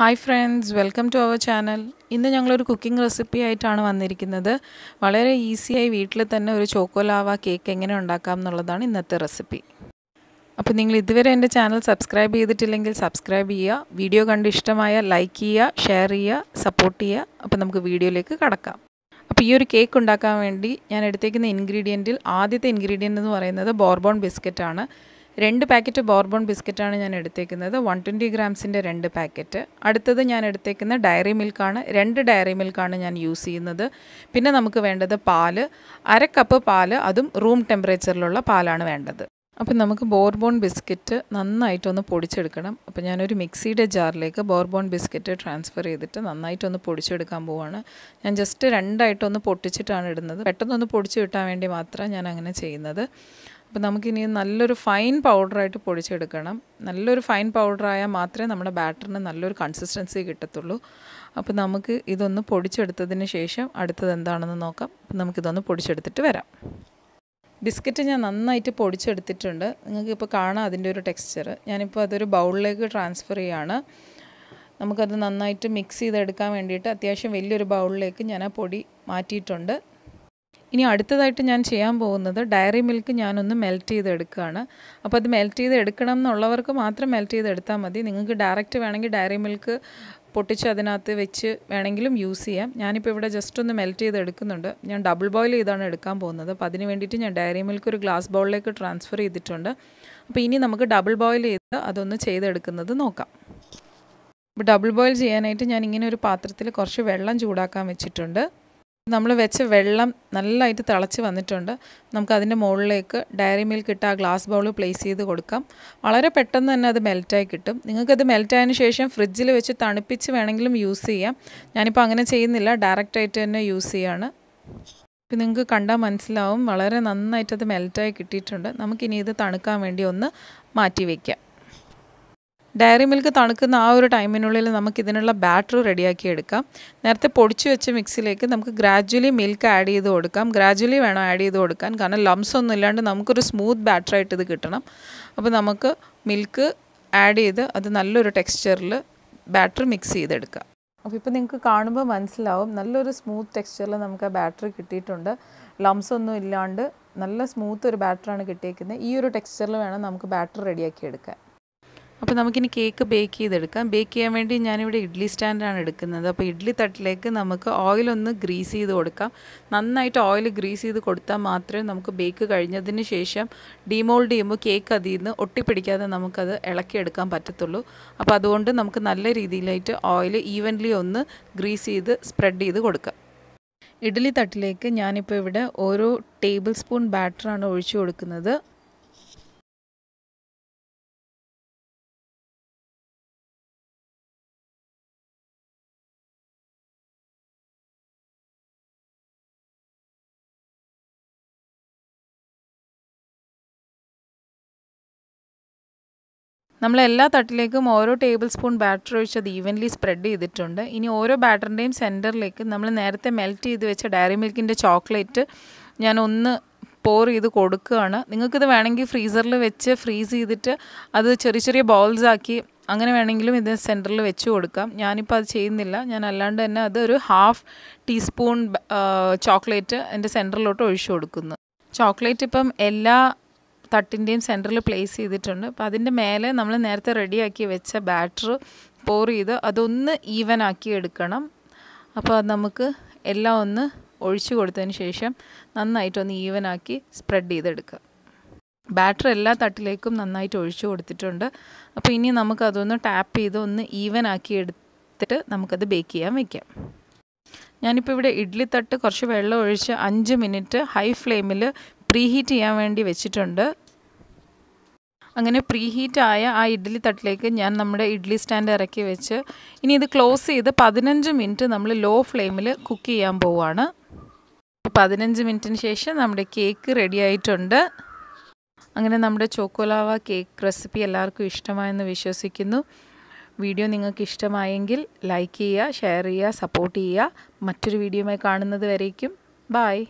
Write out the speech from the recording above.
hi friends welcome to our channel ഇന്ന് ഞങ്ങളൊരു cooking recipe ആയിട്ടാണ് വന്നിരിക്കുന്നത് വളരെ ഈസിയായി വീട്ടിൽ തന്നെ ഒരു ചോക്കോലാവ കേക്ക് എങ്ങനെ ഉണ്ടാക്കാം എന്നുള്ളതാണ് ഇന്നത്തെ റെസിപ്പി അപ്പോൾ നിങ്ങൾ ഇതുവരെ എൻ്റെ ചാനൽ സബ്സ്ക്രൈബ് ചെയ്തിട്ടില്ലെങ്കിൽ സബ്സ്ക്രൈബ് ചെയ്യുക വീഡിയോ കണ്ട് ഇഷ്ടമായ ലൈക്ക് ചെയ്യുക ഷെയർ ചെയ്യുക സപ്പോർട്ട് ചെയ്യുക അപ്പോൾ നമുക്ക് വീഡിയോയിലേക്ക് കടക്കാം അപ്പോൾ ഈ ഒരു കേക്ക് ഉണ്ടാക്കാൻ വേണ്ടി ഞാൻ എടുത്തേക്കുന്ന ഇൻഗ്രീഡിയൻറ്റിൽ ആദ്യത്തെ ഇൻഗ്രീഡിയൻ്റ് എന്ന് പറയുന്നത് ബോർബോൺ ബിസ്ക്കറ്റാണ് ആണ് രണ്ട് പാക്കറ്റ് ബോർബൺ ബിസ്ക്കറ്റാണ് ഞാൻ എടുത്തേക്കുന്നത് വൺ ട്വൻറ്റി ഗ്രാംസിൻ്റെ രണ്ട് പാക്കറ്റ് അടുത്തത് ഞാൻ എടുത്തേക്കുന്ന ഡയറി മിൽക്കാണ് രണ്ട് ഡയറി മിൽക്കാണ് ഞാൻ യൂസ് ചെയ്യുന്നത് പിന്നെ നമുക്ക് വേണ്ടത് പാല് അര കപ്പ് പാല് അതും റൂം ടെമ്പറേച്ചറിലുള്ള പാലാണ് വേണ്ടത് അപ്പം നമുക്ക് ബോർബോൺ ബിസ്ക്കറ്റ് നന്നായിട്ടൊന്ന് പൊടിച്ചെടുക്കണം അപ്പം ഞാനൊരു മിക്സിയുടെ ജാറിലേക്ക് ബോർബോൺ ബിസ്ക്കറ്റ് ട്രാൻസ്ഫർ ചെയ്തിട്ട് നന്നായിട്ടൊന്ന് പൊടിച്ചെടുക്കാൻ പോവാണ് ഞാൻ ജസ്റ്റ് രണ്ടായിട്ടൊന്ന് പൊട്ടിച്ചിട്ടാണ് ഇടുന്നത് പെട്ടെന്നൊന്ന് പൊടിച്ചു കിട്ടാൻ വേണ്ടി മാത്രമാണ് ഞാൻ അങ്ങനെ ചെയ്യുന്നത് അപ്പോൾ നമുക്കിനി നല്ലൊരു ഫൈൻ പൗഡറായിട്ട് പൊടിച്ചെടുക്കണം നല്ലൊരു ഫൈൻ പൗഡറായാൽ മാത്രമേ നമ്മുടെ ബാറ്ററിന് നല്ലൊരു കൺസിസ്റ്റൻസി കിട്ടത്തുള്ളൂ അപ്പോൾ നമുക്ക് ഇതൊന്ന് പൊടിച്ചെടുത്തതിന് ശേഷം അടുത്തത് എന്താണെന്ന് നോക്കാം അപ്പം നമുക്കിതൊന്ന് പൊടിച്ചെടുത്തിട്ട് വരാം ബിസ്ക്കറ്റ് ഞാൻ നന്നായിട്ട് പൊടിച്ചെടുത്തിട്ടുണ്ട് നിങ്ങൾക്ക് ഇപ്പോൾ കാണാം അതിൻ്റെ ഒരു ടെക്സ്ചർ ഞാനിപ്പോൾ അതൊരു ബൗളിലേക്ക് ട്രാൻസ്ഫർ ചെയ്യാണ് നമുക്കത് നന്നായിട്ട് മിക്സ് ചെയ്തെടുക്കാൻ വേണ്ടിയിട്ട് അത്യാവശ്യം വലിയൊരു ബൗളിലേക്ക് ഞാൻ ആ പൊടി മാറ്റിയിട്ടുണ്ട് ഇനി അടുത്തതായിട്ട് ഞാൻ ചെയ്യാൻ പോകുന്നത് ഡയറി മിൽക്ക് ഞാനൊന്ന് മെൽറ്റ് ചെയ്തെടുക്കുകയാണ് അപ്പോൾ അത് മെൽറ്റ് ചെയ്ത് എടുക്കണം എന്നുള്ളവർക്ക് മാത്രം മെൽറ്റ് ചെയ്തെടുത്താൽ മതി നിങ്ങൾക്ക് ഡയറക്റ്റ് വേണമെങ്കിൽ ഡയറി മിൽക്ക് പൊട്ടിച്ച് അതിനകത്ത് വെച്ച് വേണമെങ്കിലും യൂസ് ചെയ്യാം ഞാനിപ്പോൾ ഇവിടെ ജസ്റ്റ് ഒന്ന് മെൽറ്റ് ചെയ്ത് എടുക്കുന്നുണ്ട് ഞാൻ ഡബിൾ ബോയിൽ ചെയ്താണ് എടുക്കാൻ പോകുന്നത് അപ്പോൾ അതിന് വേണ്ടിയിട്ട് ഞാൻ ഡയറി മിൽക്ക് ഒരു ഗ്ലാസ് ബൗളിലേക്ക് ട്രാൻസ്ഫർ ചെയ്തിട്ടുണ്ട് അപ്പോൾ ഇനി നമുക്ക് ഡബിൾ ബോയിൽ ചെയ്ത് അതൊന്ന് ചെയ്തെടുക്കുന്നത് നോക്കാം ഡബിൾ ബോയിൽ ചെയ്യാനായിട്ട് ഞാൻ ഇങ്ങനെ ഒരു പാത്രത്തിൽ കുറച്ച് വെള്ളം ചൂടാക്കാൻ വെച്ചിട്ടുണ്ട് നമ്മൾ വെച്ച വെള്ളം നല്ലതായിട്ട് തിളച്ച് വന്നിട്ടുണ്ട് നമുക്ക് അതിൻ്റെ മുകളിലേക്ക് ഡയറി മിൽക്ക് ഇട്ട് ആ ഗ്ലാസ് ബൗൾ പ്ലേസ് ചെയ്ത് കൊടുക്കാം വളരെ പെട്ടെന്ന് തന്നെ അത് മെൽറ്റായി കിട്ടും നിങ്ങൾക്കത് മെൽറ്റായതിനു ശേഷം ഫ്രിഡ്ജിൽ വെച്ച് തണുപ്പിച്ച് വേണമെങ്കിലും യൂസ് ചെയ്യാം ഞാനിപ്പോൾ അങ്ങനെ ചെയ്യുന്നില്ല ഡയറക്റ്റായിട്ട് തന്നെ യൂസ് ചെയ്യാണ് ഇപ്പം നിങ്ങൾക്ക് കണ്ടാൽ മനസ്സിലാവും വളരെ നന്നായിട്ടത് മെൽറ്റായി കിട്ടിയിട്ടുണ്ട് നമുക്കിനി ഇത് തണുക്കാൻ വേണ്ടി ഒന്ന് മാറ്റി വയ്ക്കാം ഡയറി മിൽക്ക് തണുക്കുന്ന ആ ഒരു ടൈമിനുള്ളിൽ നമുക്ക് ഇതിനുള്ള ബാറ്റർ റെഡിയാക്കി എടുക്കാം നേരത്തെ പൊടിച്ചു വെച്ച മിക്സിലേക്ക് നമുക്ക് ഗ്രാജ്വലി മിൽക്ക് ആഡ് ചെയ്ത് കൊടുക്കാം ഗ്രാജ്വലി വേണം ആഡ് ചെയ്ത് കൊടുക്കാൻ കാരണം ലംസ് ഒന്നും ഇല്ലാണ്ട് നമുക്കൊരു സ്മൂത്ത് ബാറ്റർ ആയിട്ട് ഇത് കിട്ടണം അപ്പോൾ നമുക്ക് മിൽക്ക് ആഡ് ചെയ്ത് അത് നല്ലൊരു ടെക്സ്ചറിൽ ബാറ്റർ മിക്സ് ചെയ്തെടുക്കാം അപ്പോൾ ഇപ്പോൾ നിങ്ങൾക്ക് കാണുമ്പോൾ മനസ്സിലാവും നല്ലൊരു സ്മൂത്ത് ടെക്സ്ചറിൽ നമുക്ക് ആ ബാറ്റർ കിട്ടിയിട്ടുണ്ട് ലംസ് ഒന്നും ഇല്ലാണ്ട് നല്ല സ്മൂത്ത് ഒരു ബാറ്ററാണ് കിട്ടിയേക്കുന്നത് ഈ ഒരു ടെക്സ്ചറിൽ വേണം നമുക്ക് ബാറ്റർ റെഡിയാക്കി എടുക്കാൻ അപ്പോൾ നമുക്കിനി കേക്ക് ബേക്ക് ചെയ്തെടുക്കാം ബേക്ക് ചെയ്യാൻ വേണ്ടി ഞാനിവിടെ ഇഡ്ഡലി സ്റ്റാൻഡാണ് എടുക്കുന്നത് അപ്പോൾ ഇഡ്ഡലി തട്ടിലേക്ക് നമുക്ക് ഓയിലൊന്ന് ഗ്രീസ് ചെയ്ത് കൊടുക്കാം നന്നായിട്ട് ഓയിൽ ഗ്രീസ് ചെയ്ത് കൊടുത്താൽ മാത്രമേ നമുക്ക് ബേക്ക് കഴിഞ്ഞതിന് ശേഷം ഡീമോൾഡ് ചെയ്യുമ്പോൾ കേക്ക് അതിൽ നിന്ന് ഒട്ടിപ്പിടിക്കാതെ നമുക്കത് ഇളക്കിയെടുക്കാൻ പറ്റത്തുള്ളൂ അപ്പോൾ അതുകൊണ്ട് നമുക്ക് നല്ല രീതിയിലായിട്ട് ഓയിൽ ഈവൻലി ഒന്ന് ഗ്രീസ് ചെയ്ത് സ്പ്രെഡ് ചെയ്ത് കൊടുക്കാം ഇഡ്ഡലി തട്ടിലേക്ക് ഞാനിപ്പോൾ ഇവിടെ ഓരോ ടേബിൾ സ്പൂൺ ബാറ്ററാണ് ഒഴിച്ചു കൊടുക്കുന്നത് നമ്മൾ എല്ലാ തട്ടിലേക്കും ഓരോ ടേബിൾ സ്പൂൺ ബാറ്റർ ഒഴിച്ച് അത് ഈവൻലി സ്പ്രെഡ് ചെയ്തിട്ടുണ്ട് ഇനി ഓരോ ബാറ്ററിൻ്റെയും സെൻറ്ററിലേക്ക് നമ്മൾ നേരത്തെ മെൽറ്റ് ചെയ്ത് വെച്ച ഡയറി മിൽക്കിൻ്റെ ചോക്ലേറ്റ് ഞാൻ ഒന്ന് പോർ ചെയ്ത് കൊടുക്കുകയാണ് നിങ്ങൾക്കിത് വേണമെങ്കിൽ ഫ്രീസറിൽ വെച്ച് ഫ്രീസ് ചെയ്തിട്ട് അത് ചെറിയ ചെറിയ ബോൾസ് ആക്കി അങ്ങനെ വേണമെങ്കിലും ഇത് സെൻറ്ററിൽ വെച്ച് കൊടുക്കാം ഞാനിപ്പോൾ അത് ചെയ്യുന്നില്ല ഞാൻ അല്ലാണ്ട് തന്നെ അത് ഒരു ഹാഫ് ടീസ്പൂൺ ചോക്ലേറ്റ് എൻ്റെ സെൻറ്ററിലോട്ട് ഒഴിച്ചു കൊടുക്കുന്നു ചോക്ലേറ്റ് ഇപ്പം എല്ലാ തട്ടിൻ്റെയും സെൻറ്ററിൽ പ്ലേസ് ചെയ്തിട്ടുണ്ട് അപ്പോൾ അതിൻ്റെ മേലെ നമ്മൾ നേരത്തെ റെഡിയാക്കി വെച്ച ബാറ്റർ പോർ ചെയ്ത് അതൊന്ന് ഈവൻ ആക്കി എടുക്കണം അപ്പോൾ നമുക്ക് എല്ലാം ഒന്ന് ഒഴിച്ചു കൊടുത്തതിന് ശേഷം നന്നായിട്ടൊന്ന് ഈവൻ ആക്കി സ്പ്രെഡ് ചെയ്തെടുക്കുക ബാറ്റർ എല്ലാ തട്ടിലേക്കും നന്നായിട്ട് ഒഴിച്ചു കൊടുത്തിട്ടുണ്ട് അപ്പോൾ ഇനി നമുക്കതൊന്ന് ടാപ്പ് ചെയ്ത് ഒന്ന് ഈവൻ ആക്കി എടുത്തിട്ട് നമുക്കത് ബേക്ക് ചെയ്യാൻ വയ്ക്കാം ഞാനിപ്പോൾ ഇവിടെ ഇഡ്ഡലി തട്ട് കുറച്ച് വെള്ളം ഒഴിച്ച് അഞ്ച് മിനിറ്റ് ഹൈ ഫ്ലെയിമിൽ ഹീറ്റ് ചെയ്യാൻ വേണ്ടി വെച്ചിട്ടുണ്ട് അങ്ങനെ ഹീറ്റായ ആ ഇഡ്ഡലി തട്ടിലേക്ക് ഞാൻ നമ്മുടെ ഇഡ്ഡലി സ്റ്റാൻഡ് ഇറക്കി വെച്ച് ഇനി ഇത് ക്ലോസ് ചെയ്ത് പതിനഞ്ച് മിനിറ്റ് നമ്മൾ ലോ ഫ്ലെയിമിൽ കുക്ക് ചെയ്യാൻ പോവുകയാണ് പതിനഞ്ച് മിനിറ്റിന് ശേഷം നമ്മുടെ കേക്ക് റെഡി ആയിട്ടുണ്ട് അങ്ങനെ നമ്മുടെ ചോക്കോലാവ കേക്ക് റെസിപ്പി എല്ലാവർക്കും ഇഷ്ടമായെന്ന് വിശ്വസിക്കുന്നു വീഡിയോ നിങ്ങൾക്ക് ഇഷ്ടമായെങ്കിൽ ലൈക്ക് ചെയ്യുക ഷെയർ ചെയ്യുക സപ്പോർട്ട് ചെയ്യുക മറ്റൊരു വീഡിയോയുമായി കാണുന്നത് വരേക്കും ബായ്